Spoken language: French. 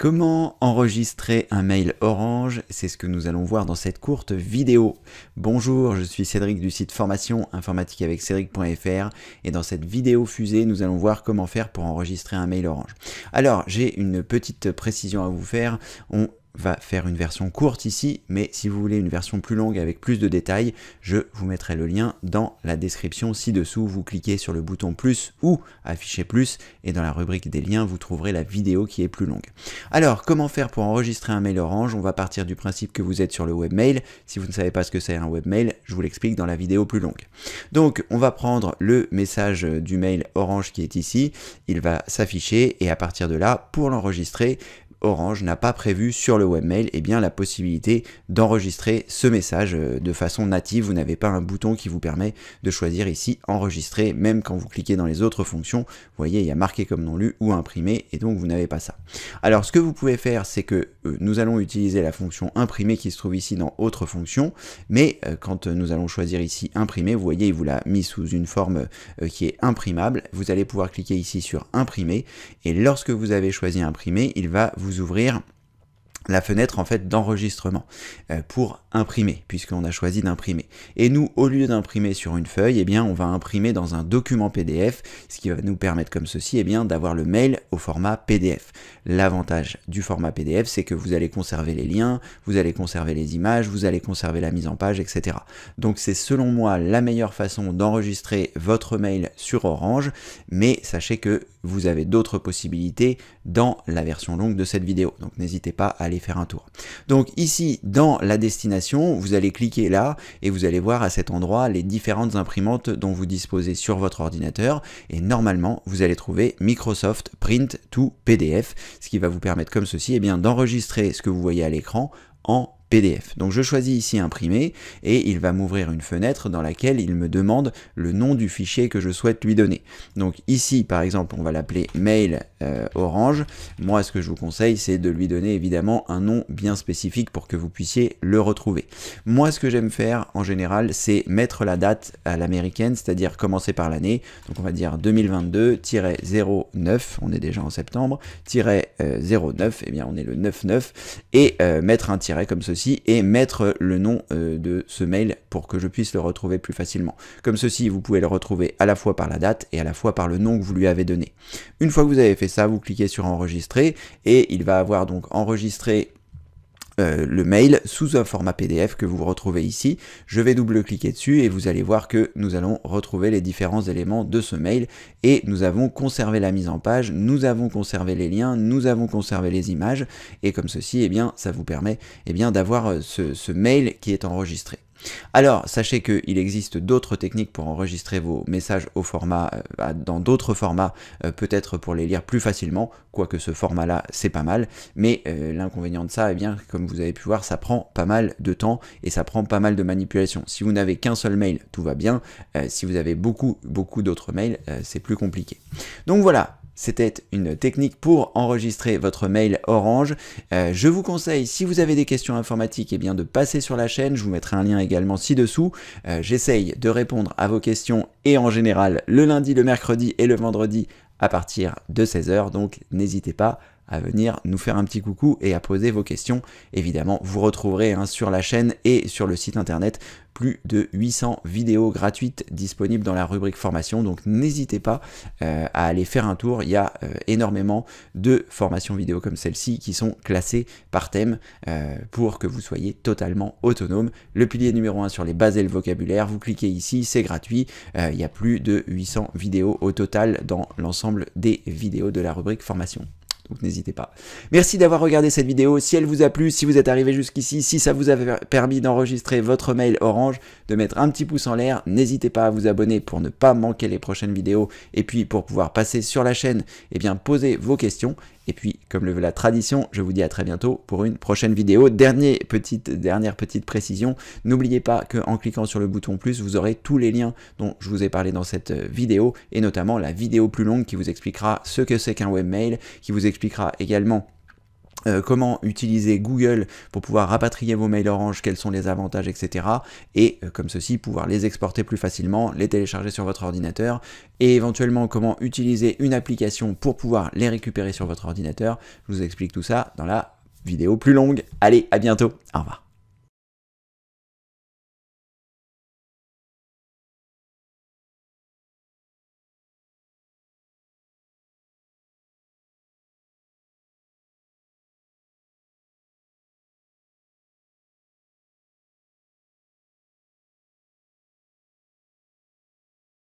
Comment enregistrer un mail Orange C'est ce que nous allons voir dans cette courte vidéo. Bonjour, je suis Cédric du site formation informatique avec cédric.fr et dans cette vidéo fusée, nous allons voir comment faire pour enregistrer un mail Orange. Alors, j'ai une petite précision à vous faire. On va faire une version courte ici, mais si vous voulez une version plus longue avec plus de détails, je vous mettrai le lien dans la description ci-dessous. Vous cliquez sur le bouton plus ou afficher plus et dans la rubrique des liens, vous trouverez la vidéo qui est plus longue. Alors, comment faire pour enregistrer un mail Orange On va partir du principe que vous êtes sur le webmail. Si vous ne savez pas ce que c'est un webmail, je vous l'explique dans la vidéo plus longue. Donc, on va prendre le message du mail Orange qui est ici. Il va s'afficher et à partir de là, pour l'enregistrer, Orange n'a pas prévu sur le webmail et eh bien, la possibilité d'enregistrer ce message euh, de façon native. Vous n'avez pas un bouton qui vous permet de choisir ici enregistrer, même quand vous cliquez dans les autres fonctions. Vous voyez, il y a marqué comme non lu ou imprimé, et donc vous n'avez pas ça. Alors ce que vous pouvez faire, c'est que euh, nous allons utiliser la fonction imprimer qui se trouve ici dans autres fonctions, mais euh, quand nous allons choisir ici imprimer, vous voyez, il vous l'a mis sous une forme qui est imprimable. Vous allez pouvoir cliquer ici sur imprimer, et lorsque vous avez choisi imprimer, il va vous ouvrir la fenêtre en fait d'enregistrement euh, pour imprimer puisqu'on a choisi d'imprimer et nous au lieu d'imprimer sur une feuille et eh bien on va imprimer dans un document PDF ce qui va nous permettre comme ceci et eh bien d'avoir le mail au format PDF l'avantage du format PDF c'est que vous allez conserver les liens vous allez conserver les images vous allez conserver la mise en page etc donc c'est selon moi la meilleure façon d'enregistrer votre mail sur Orange mais sachez que vous avez d'autres possibilités dans la version longue de cette vidéo donc n'hésitez pas à aller faire un tour. Donc ici, dans la destination, vous allez cliquer là et vous allez voir à cet endroit les différentes imprimantes dont vous disposez sur votre ordinateur et normalement, vous allez trouver Microsoft Print to PDF, ce qui va vous permettre comme ceci eh bien d'enregistrer ce que vous voyez à l'écran en PDF. Donc je choisis ici imprimer et il va m'ouvrir une fenêtre dans laquelle il me demande le nom du fichier que je souhaite lui donner. Donc ici par exemple on va l'appeler mail euh, orange. Moi ce que je vous conseille c'est de lui donner évidemment un nom bien spécifique pour que vous puissiez le retrouver. Moi ce que j'aime faire en général c'est mettre la date à l'américaine, c'est-à-dire commencer par l'année. Donc on va dire 2022-09, on est déjà en septembre, -09, et euh, eh bien on est le 9-9 et euh, mettre un tiret comme ceci et mettre le nom euh, de ce mail pour que je puisse le retrouver plus facilement. Comme ceci, vous pouvez le retrouver à la fois par la date et à la fois par le nom que vous lui avez donné. Une fois que vous avez fait ça, vous cliquez sur enregistrer et il va avoir donc enregistré euh, le mail sous un format PDF que vous retrouvez ici. Je vais double-cliquer dessus et vous allez voir que nous allons retrouver les différents éléments de ce mail et nous avons conservé la mise en page, nous avons conservé les liens, nous avons conservé les images et comme ceci, eh bien, ça vous permet eh bien, d'avoir euh, ce mail qui est enregistré. Alors, sachez qu'il existe d'autres techniques pour enregistrer vos messages au format, euh, dans d'autres formats, euh, peut-être pour les lire plus facilement, quoique ce format-là, c'est pas mal. Mais euh, l'inconvénient de ça, est eh bien, comme vous avez pu voir, ça prend pas mal de temps et ça prend pas mal de manipulation. Si vous n'avez qu'un seul mail, tout va bien. si vous avez beaucoup, beaucoup d'autres mails, c'est plus compliqué. Donc voilà, c'était une technique pour enregistrer votre mail Orange. Euh, je vous conseille, si vous avez des questions informatiques, eh bien de passer sur la chaîne. Je vous mettrai un lien également ci-dessous. Euh, j'essaye de répondre à vos questions et en général le lundi, le mercredi et le vendredi à partir de 16h. Donc n'hésitez pas à venir nous faire un petit coucou et à poser vos questions. Évidemment, vous retrouverez hein, sur la chaîne et sur le site internet plus de 800 vidéos gratuites disponibles dans la rubrique formation. Donc n'hésitez pas euh, à aller faire un tour. Il y a euh, énormément de formations vidéo comme celle-ci qui sont classées par thème euh, pour que vous soyez totalement autonome. Le pilier numéro 1 sur les bases et le vocabulaire, vous cliquez ici, c'est gratuit. il y a plus de 800 vidéos au total dans l'ensemble des vidéos de la rubrique formation. Donc n'hésitez pas. Merci d'avoir regardé cette vidéo. Si elle vous a plu, si vous êtes arrivé jusqu'ici, si ça vous a permis d'enregistrer votre mail orange, de mettre un petit pouce en l'air, n'hésitez pas à vous abonner pour ne pas manquer les prochaines vidéos et puis pour pouvoir passer sur la chaîne, et eh bien poser vos questions et puis, comme le veut la tradition, je vous dis à très bientôt pour une prochaine vidéo. Dernière petite, dernière petite précision, n'oubliez pas qu'en cliquant sur le bouton plus, vous aurez tous les liens dont je vous ai parlé dans cette euh, vidéo, et notamment la vidéo plus longue qui vous expliquera ce que c'est qu'un webmail, qui vous expliquera également euh, comment utiliser Google pour pouvoir rapatrier vos mails Orange, quels sont les avantages, etc. Et euh, comme ceci, pouvoir les exporter plus facilement, les télécharger sur votre ordinateur, et éventuellement comment utiliser une application pour pouvoir les récupérer sur votre ordinateur. Je vous explique tout ça dans la vidéo plus longue. Allez, à bientôt, au revoir.